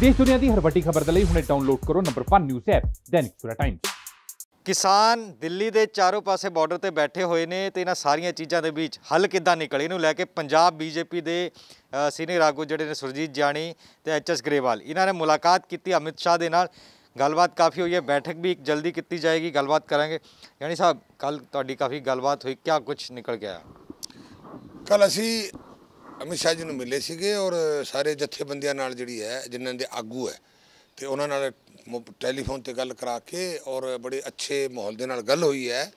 ਦੇਸ਼ ਦੁਨੀਆ ਦੀ ਹਰ ਵੱਡੀ ਖਬਰ ਦੇ ਲਈ ਹੁਣੇ ਡਾਊਨਲੋਡ ਕਰੋ number 1 news app Dainik Surya Times ਕਿਸਾਨ ਦਿੱਲੀ ਦੇ ਚਾਰੋਂ ਪਾਸੇ ਬਾਰਡਰ ਤੇ ਬੈਠੇ ਹੋਏ ਨੇ ਤੇ ਇਹਨਾਂ ਸਾਰੀਆਂ ਚੀਜ਼ਾਂ ਦੇ ਵਿੱਚ ਹੱਲ ਕਿੱਦਾਂ ਨਿਕਲੇ ਇਹਨੂੰ ਲੈ ਕੇ ਪੰਜਾਬ ਬੀਜੇਪੀ ਦੇ ਸੀਨੀਅਰ ਆਗੂ ਜਿਹੜੇ ਨੇ ਸੁਰਜੀਤ ਜਾਣੀ ਤੇ ਐਚਐਸ ਗਰੇਵਾਲ ਇਹਨਾਂ ਨੇ ਮੁਲਾਕਾਤ ਕੀਤੀ ਅਮਿਤ ਸ਼ਾਹ ਦੇ ਨਾਲ ਗੱਲਬਾਤ ਕਾਫੀ ਹੋਈ ਹੈ ਬੈਠਕ ਵੀ ਜਲਦੀ ਕੀਤੀ ਜਾਏਗੀ ਗੱਲਬਾਤ ਕਰਾਂਗੇ ਯਾਨੀ ਸਾਹਿਬ ਕੱਲ ਤੁਹਾਡੀ ਕਾਫੀ ਗੱਲਬਾਤ ਹੋਈ ਕਿਆ ਕੁਝ ਨਿਕਲ ਗਿਆ ਕੱਲ ਅਸੀਂ ਅਮਿਤ ਸ਼ਾਹ ਜੀ ਨੂੰ ਮਿਲੇ ਸੀਗੇ ਔਰ ਸਾਰੇ ਜਥੇਬੰਦੀਆਂ ਨਾਲ ਜਿਹੜੀ ਹੈ ਜਿਨ੍ਹਾਂ ਦੇ ਆਗੂ ਹੈ ਤੇ ਉਹਨਾਂ ਨਾਲ ਟੈਲੀਫੋਨ ਤੇ ਗੱਲ ਕਰਾ ਕੇ ਔਰ ਬੜੇ ਅੱਛੇ ਮਾਹੌਲ ਦੇ ਨਾਲ ਗੱਲ ਹੋਈ ਹੈ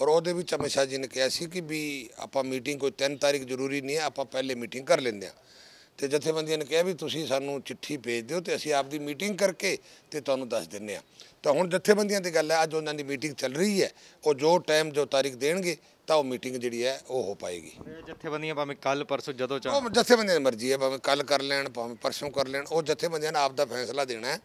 ਔਰ ਉਹਦੇ ਵਿੱਚ ਅਮਿਤ ਸ਼ਾਹ ਜੀ ਨੇ ਕਿਹਾ ਸੀ ਕਿ ਵੀ ਆਪਾਂ ਮੀਟਿੰਗ ਕੋਈ 3 ਤਾਰੀਖ ਜ਼ਰੂਰੀ ਨਹੀਂ ਹੈ ਆਪਾਂ ਪਹਿਲੇ ਮੀਟਿੰਗ ਕਰ ਲੈਂਦੇ ਆ ਤੇ ਜਥੇਬੰਦੀਆਂ ਨੇ ਕਿਹਾ ਵੀ ਤੁਸੀਂ ਸਾਨੂੰ ਚਿੱਠੀ ਭੇਜ ਦਿਓ ਤੇ ਅਸੀਂ ਆਪਦੀ ਮੀਟਿੰਗ ਕਰਕੇ ਤੇ ਤੁਹਾਨੂੰ ਦੱਸ ਦਿੰਨੇ ਆ ਤਾਂ ਹੁਣ ਜਥੇਬੰਦੀਆਂ ਦੀ ਗੱਲ ਹੈ ਅੱਜ ਉਹਨਾਂ ਦੀ ਮੀਟਿੰਗ ਚੱਲ ਰਹੀ ਹੈ ਉਹ ਜੋ ਟਾਈਮ ਜੋ ਤਾਰੀਖ ਦੇਣਗੇ ਤਾਂ ਉਹ ਮੀਟਿੰਗ ਜਿਹੜੀ ਹੈ ਉਹ ਹੋ ਪਾਏਗੀ ਜਥੇਬੰਦੀਆਂ ਭਾਵੇਂ ਕੱਲ ਪਰਸੋਂ ਜਦੋਂ ਚਾਹ ਉਹ ਜਥੇਬੰਦੀਆਂ ਦੀ ਮਰਜ਼ੀ ਹੈ ਭਾਵੇਂ ਕੱਲ ਕਰ ਲੈਣ ਭਾਵੇਂ ਪਰਸੋਂ ਕਰ ਲੈਣ ਉਹ ਜਥੇਬੰਦੀਆਂ ਨੇ ਆਪ ਦਾ ਫੈਸਲਾ ਦੇਣਾ ਹੈ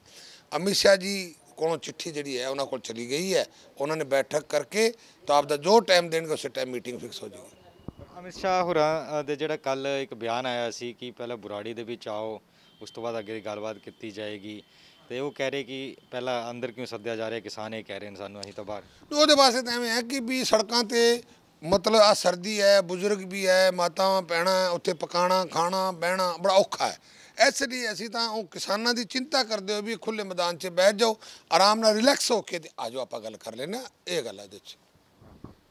ਅਮਿਤ ਸ਼ਾਹ ਜੀ ਕੋਲੋਂ ਚਿੱਠੀ ਜਿਹੜੀ ਹੈ ਉਹਨਾਂ ਕੋਲ ਚਲੀ ਗਈ ਹੈ ਉਹਨਾਂ ਨੇ ਬੈਠਕ ਕਰਕੇ ਤਾਂ ਆਪ ਦਾ ਜੋ ਟਾਈਮ ਦੇਣਗੇ ਉਸੇ ਟਾਈਮ ਮੀਟਿੰਗ ਫਿਕਸ ਹੋ ਜਾਊਗੀ ਅਮਿਤ ਸ਼ਾਹ ਹੋਰਾਂ ਦੇ ਜਿਹੜਾ ਕੱਲ ਇੱਕ ਬਿਆਨ ਆਇਆ ਸੀ ਕਿ ਪਹਿਲਾਂ ਬੁਰਾੜੀ ਦੇ ਵਿੱਚ ਆਓ ਉਸ ਤੋਂ ਬਾਅਦ ਅੱਗੇ ਦੀ ਗੱਲਬਾਤ ਕੀਤੀ ਜਾਏਗੀ ਤੇ ਉਹ ਕਹਿ ਰਹੇ ਕਿ ਪਹਿਲਾਂ ਅੰਦਰ ਕਿਉਂ ਸੱਦਿਆ ਜਾ ਰਿਹਾ ਕਿਸਾਨ ਇਹ ਕਹਿ ਰਹੇ ਨੇ ਸਾਨੂੰ ਅਸੀਂ ਤਾਂ ਬਾਹਰ ਉਹਦੇ ਵਾਸਤੇ ਤਾਂ ਐਵੇਂ ਹੈ ਕਿ ਵੀ ਸੜਕਾਂ ਤੇ ਮਤਲਬ ਆ ਸਰਦੀ ਹੈ ਬਜ਼ੁਰਗ ਵੀ ਹੈ ਮਾਤਾਵਾਂ ਪੈਣਾ ਉੱਥੇ ਪਕਾਣਾ ਖਾਣਾ ਬਹਿਣਾ ਬੜਾ ਔਖਾ ਹੈ ਇਸ ਲਈ ਅਸੀਂ ਤਾਂ ਉਹ ਕਿਸਾਨਾਂ ਦੀ ਚਿੰਤਾ ਕਰਦੇ ਹੋ ਵੀ ਖੁੱਲੇ ਮੈਦਾਨ 'ਚ ਬੈਠ ਜਾਓ ਆਰਾਮ ਨਾਲ ਰਿਲੈਕਸ ਹੋ ਕੇ ਤੇ ਆ ਜਾਓ ਆਪਾਂ ਗੱਲ ਕਰ ਲੈਣਾ ਇਹ ਗੱਲ ਹੈ ਇਹਦੇ 'ਚ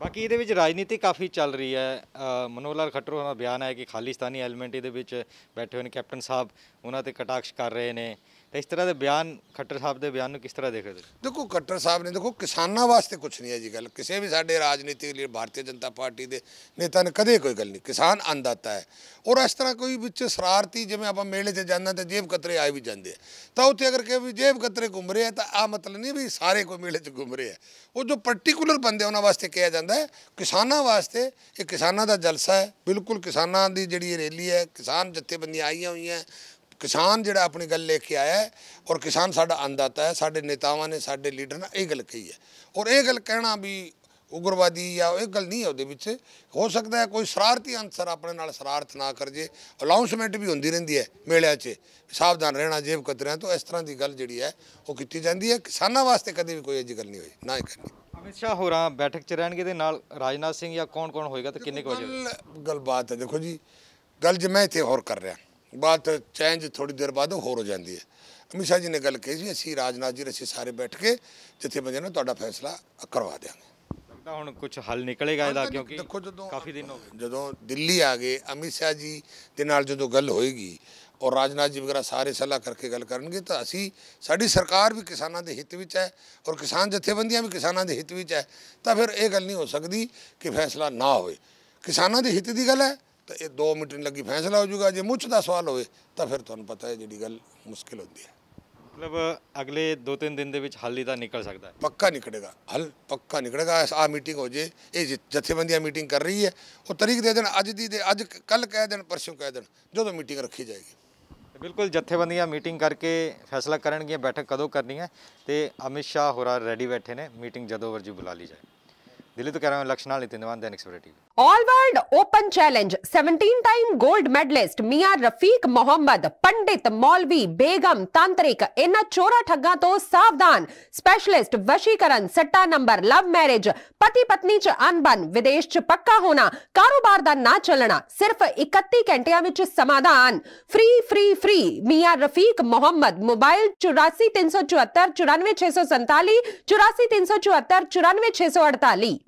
ਬਾਕੀ ਇਹਦੇ ਵਿੱਚ ਰਾਜਨੀਤੀ ਕਾਫੀ ਚੱਲ ਰਹੀ ਹੈ ਮਨੋਲਾਲ ਖੱਟਰ ਦਾ ਬਿਆਨ ਹੈ ਕਿ ਖਾਲਿਸਤਾਨੀ ਐਲੀਮੈਂਟ ਇਹਦੇ ਵਿੱਚ ਬੈਠੇ ਹੋਏ ਨੇ ਕੈਪਟਨ ਸਾਹਿਬ ਉਹਨਾਂ ਤੇ ਕਟਾਕਸ਼ ਕਰ ਰਹੇ ਨੇ ਇਸ ਤਰ੍ਹਾਂ ਦੇ ਬਿਆਨ ਖੱਟਰ ਸਾਹਿਬ ਦੇ ਬਿਆਨ ਨੂੰ ਕਿਸ ਤਰ੍ਹਾਂ ਦੇਖਦੇ ਦੇਖੋ ਖੱਟਰ ਸਾਹਿਬ ਨੇ ਦੇਖੋ ਕਿਸਾਨਾਂ ਵਾਸਤੇ ਕੁਝ ਨਹੀਂ ਹੈ ਜੀ ਗੱਲ ਕਿਸੇ ਵੀ ਸਾਡੇ ਰਾਜਨੀਤਿਕ ਲਈ ਭਾਰਤੀ ਜਨਤਾ ਪਾਰਟੀ ਦੇ ਨੇਤਾ ਨੇ ਕਦੇ ਕੋਈ ਗੱਲ ਨਹੀਂ ਕਿਸਾਨ ਅੰਦਾਤਾ ਹੈ ਔਰ ਇਸ ਤਰ੍ਹਾਂ ਕੋਈ ਵਿੱਚ ਸਰਾਰਤੀ ਜਿਵੇਂ ਆਪਾਂ ਮੇਲੇ 'ਚ ਜਾਂਦਾ ਤੇ ਜੇਬ ਕਤਰੇ ਆਏ ਵੀ ਜਾਂਦੇ ਤਾਂ ਉੱਥੇ ਅਗਰ ਕਿ ਵੀ ਜੇਬ ਕਤਰੇ ਘੁੰਮ ਰਹੇ ਆ ਤਾਂ ਆ ਮਤਲਬ ਨਹੀਂ ਵੀ ਸਾਰੇ ਕੋਈ ਮੇਲੇ 'ਚ ਘੁੰਮ ਰਹੇ ਆ ਉਹ ਜੋ ਪਾਰਟਿਕੂਲਰ ਬੰਦੇ ਉਹਨਾਂ ਵਾਸਤੇ ਕਿਹਾ ਜਾਂਦਾ ਹੈ ਕਿਸਾਨਾਂ ਵਾਸਤੇ ਇਹ ਕਿਸਾਨਾਂ ਦਾ ਜਲਸਾ ਹੈ ਬਿਲਕੁਲ ਕਿਸਾਨਾਂ ਦੀ ਜਿਹੜੀ ਰੈਲੀ ਹੈ ਕਿਸਾਨ ਜਥੇਬੰਦੀਆਂ ਆਈਆਂ ਹੋਈਆਂ ਕਿਸਾਨ ਜਿਹੜਾ ਆਪਣੀ ਗੱਲ ਲੈ ਕੇ ਆਇਆ ਹੈ ਔਰ ਕਿਸਾਨ ਸਾਡਾ ਅੰਦਾਤਾ ਹੈ ਸਾਡੇ ਨੇਤਾਵਾਂ ਨੇ ਸਾਡੇ ਲੀਡਰ ਨੇ ਇਹ ਗੱਲ ਕਹੀ ਹੈ ਔਰ ਇਹ ਗੱਲ ਕਹਿਣਾ ਵੀ ਉਗਰਵਾਦੀ ਜਾਂ ਇਹ ਗੱਲ ਨਹੀਂ ਹੈ ਉਹਦੇ ਵਿੱਚ ਹੋ ਸਕਦਾ ਹੈ ਕੋਈ ਸ਼ਰਾਰਤੀ ਅੰਸਰ ਆਪਣੇ ਨਾਲ ਸ਼ਰਾਰਤ ਨਾ ਕਰ ਜੇ ਅਨਾਉਂਸਮੈਂਟ ਵੀ ਹੁੰਦੀ ਰਹਿੰਦੀ ਹੈ ਮੇਲਿਆਂ 'ਚ ਸਾਵਧਾਨ ਰਹਿਣਾ ਜੇਬ ਕਤਰਿਆਂ ਤੋਂ ਇਸ ਤਰ੍ਹਾਂ ਦੀ ਗੱਲ ਜਿਹੜੀ ਹੈ ਉਹ ਕੀਤੀ ਜਾਂਦੀ ਹੈ ਕਿਸਾਨਾਂ ਵਾਸਤੇ ਕਦੇ ਵੀ ਕੋਈ ਅਜੀ ਗੱਲ ਨਹੀਂ ਹੋਈ ਨਾ ਹੀ ਕਰਨੀ ਅਮਿਤ ਹੋਰਾਂ ਬੈਠਕ 'ਚ ਰਹਿਣਗੇ ਦੇ ਨਾਲ ਰਾਜਨਾਥ ਸਿੰਘ ਜਾਂ ਕੌਣ-ਕੌਣ ਹੋਏਗਾ ਤੇ ਕਿੰਨੇ ਵਜੇ ਗੱਲਬਾਤ ਹੈ ਦੇਖੋ ਜੀ ਗੱਲ ਜੇ ਮੈਂ ਇੱਥੇ ਹੋਰ ਕਰ ਰਿਹਾ ਬਾਤ ਚੇਂਜ ਥੋੜੀ ਦੇਰ ਬਾਅਦ ਹੋਰ ਹੋ ਜਾਂਦੀ ਹੈ ਅਮਿਤ ਜੀ ਨੇ ਗੱਲ ਕਹੀ ਸੀ ਅਸੀਂ ਰਾਜਨਾਥ ਜੀ ਅਸੀਂ ਸਾਰੇ ਬੈਠ ਕੇ ਜਿੱਥੇ ਬੰਦੇ ਨੇ ਤੁਹਾਡਾ ਫੈਸਲਾ ਕਰਵਾ ਦਿਆਂਗੇ ਲੱਗਦਾ ਹੁਣ ਕੁਝ ਹੱਲ ਨਿਕਲੇਗਾ ਇਹਦਾ ਕਿਉਂਕਿ ਦੇਖੋ ਜਦੋਂ ਕਾਫੀ ਦਿਨ ਹੋ ਗਏ ਜਦੋਂ ਦਿੱਲੀ ਆ ਗਏ ਅਮਿਤ ਜੀ ਦੇ ਨਾਲ ਜਦੋਂ ਗੱਲ ਹੋਏਗੀ ਔਰ ਰਾਜਨਾਥ ਜੀ ਵਗੈਰਾ ਸਾਰੇ ਸਲਾਹ ਕਰਕੇ ਗੱਲ ਕਰਨਗੇ ਤਾਂ ਅਸੀਂ ਸਾਡੀ ਸਰਕਾਰ ਵੀ ਕਿਸਾਨਾਂ ਦੇ ਹਿੱਤ ਵਿੱਚ ਹੈ ਔਰ ਕਿਸਾਨ ਜਥੇਬੰਦੀਆਂ ਵੀ ਕਿਸਾਨਾਂ ਦੇ ਹਿੱਤ ਵਿੱਚ ਹੈ ਤਾਂ ਫਿਰ ਇਹ ਗੱਲ ਨਹੀਂ ਹੋ ਸਕਦੀ ਕਿ ਫੈਸਲਾ ਨਾ ਹੋਵੇ ਕਿਸਾਨਾਂ ਦੇ ਹਿੱਤ ਦੀ ਗੱਲ ਹੈ ਤਾਂ ਇਹ 2 ਮਿੰਟ ਨਹੀਂ ਲੱਗੀ ਫੈਸਲਾ ਹੋ ਜਾਊਗਾ ਜੇ ਮੁੱਛ ਦਾ ਸਵਾਲ ਹੋਵੇ ਤਾਂ ਫਿਰ ਤੁਹਾਨੂੰ ਪਤਾ ਹੈ ਜਿਹੜੀ ਗੱਲ ਮੁਸ਼ਕਿਲ ਹੁੰਦੀ ਹੈ ਮਤਲਬ ਅਗਲੇ 2-3 ਦਿਨ ਦੇ ਵਿੱਚ ਹੱਲ ਹੀ ਤਾਂ ਨਿਕਲ ਸਕਦਾ ਹੈ ਪੱਕਾ ਨਿਕਲੇਗਾ ਹੱਲ ਪੱਕਾ ਨਿਕਲੇਗਾ ਆ ਮੀਟਿੰਗ ਹੋ ਜੇ ਇਹ ਜਥੇਬੰਦੀਆਂ ਮੀਟਿੰਗ ਕਰ ਰਹੀ ਹੈ ਉਹ ਤਰੀਕ ਦੇ ਦੇਣ ਅੱਜ ਦੀ ਦੇ ਅੱਜ ਕੱਲ ਕਹਿ ਦੇਣ ਪਰਸੋਂ ਕਹਿ ਦੇਣ ਜਦੋਂ ਮੀਟਿੰਗ ਰੱਖੀ ਜਾਏਗੀ ਬਿਲਕੁਲ ਜਥੇਬੰਦੀਆਂ ਮੀਟਿੰਗ ਕਰਕੇ ਫੈਸਲਾ ਕਰਨਗੀਆਂ ਬੈਠਕ ਕਦੋਂ ਕਰਨੀ ਹੈ ਤੇ ਅਮਿਤ ਸ਼ਾਹ ਹੋਰਾਂ ਰੈਡੀ ਬੈਠੇ ਨੇ ਮੀਟਿੰਗ ਜਦੋਂ ਵਰਜੀ ਬੁਲਾ ਲਈ ਜਾਏ దిలీత్ కరం లక్షణాలు తిందివాన్ Dainik Surya TV all world open challenge 17 time gold medalist Mian Rafiq Mohammad पंडित मौलवी बेगम तांत्रिक इन चोरा ठगा तो सावधान स्पेशलिस्ट वशीकरण सट्टा नंबर लव मैरिज पति पत्नी च अनबन विदेश च पक्का होना कारोबार दा ना चलना सिर्फ 31 ਘੰਟਿਆਂ ਵਿੱਚ ਸਮਾਧਾਨ free free free Mian Rafiq Mohammad mobile 843447494647 84374 94648